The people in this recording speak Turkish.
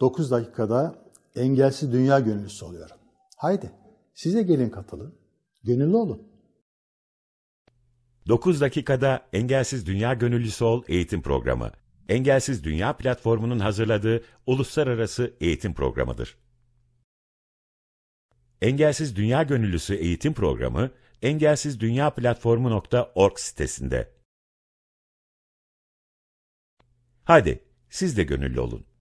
9 dakikada engelsiz dünya gönüllüsü oluyorum. Haydi size gelin katılın, gönüllü olun. 9 dakikada Engelsiz Dünya Gönüllüsü Ol eğitim programı. Engelsiz Dünya platformunun hazırladığı uluslararası eğitim programıdır. Engelsiz Dünya Gönüllüsü eğitim programı engelsizdunyaplatformu.org sitesinde. Hadi siz de gönüllü olun.